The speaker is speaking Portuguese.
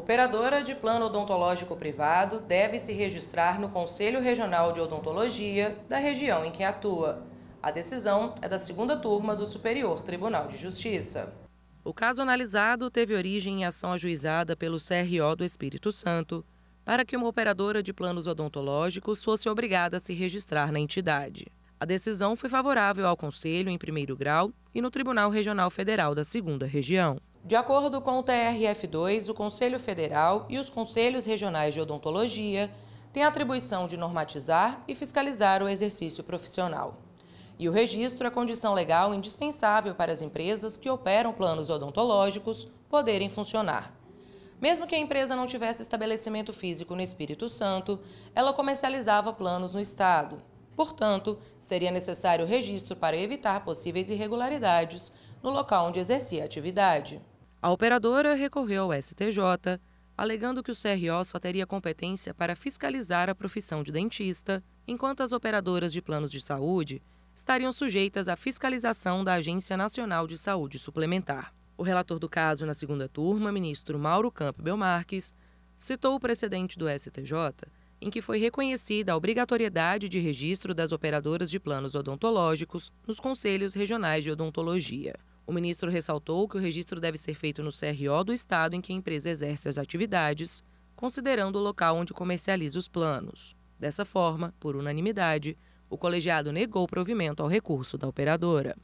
Operadora de plano odontológico privado deve se registrar no Conselho Regional de Odontologia da região em que atua. A decisão é da segunda turma do Superior Tribunal de Justiça. O caso analisado teve origem em ação ajuizada pelo CRO do Espírito Santo para que uma operadora de planos odontológicos fosse obrigada a se registrar na entidade. A decisão foi favorável ao Conselho em primeiro grau e no Tribunal Regional Federal da Segunda Região. De acordo com o TRF2, o Conselho Federal e os Conselhos Regionais de Odontologia têm a atribuição de normatizar e fiscalizar o exercício profissional. E o registro é condição legal indispensável para as empresas que operam planos odontológicos poderem funcionar. Mesmo que a empresa não tivesse estabelecimento físico no Espírito Santo, ela comercializava planos no Estado. Portanto, seria necessário registro para evitar possíveis irregularidades no local onde exercia a atividade. A operadora recorreu ao STJ, alegando que o CRO só teria competência para fiscalizar a profissão de dentista, enquanto as operadoras de planos de saúde estariam sujeitas à fiscalização da Agência Nacional de Saúde Suplementar. O relator do caso na segunda turma, ministro Mauro Campo Belmarques, citou o precedente do STJ, em que foi reconhecida a obrigatoriedade de registro das operadoras de planos odontológicos nos conselhos regionais de odontologia. O ministro ressaltou que o registro deve ser feito no CRO do estado em que a empresa exerce as atividades, considerando o local onde comercializa os planos. Dessa forma, por unanimidade, o colegiado negou provimento ao recurso da operadora.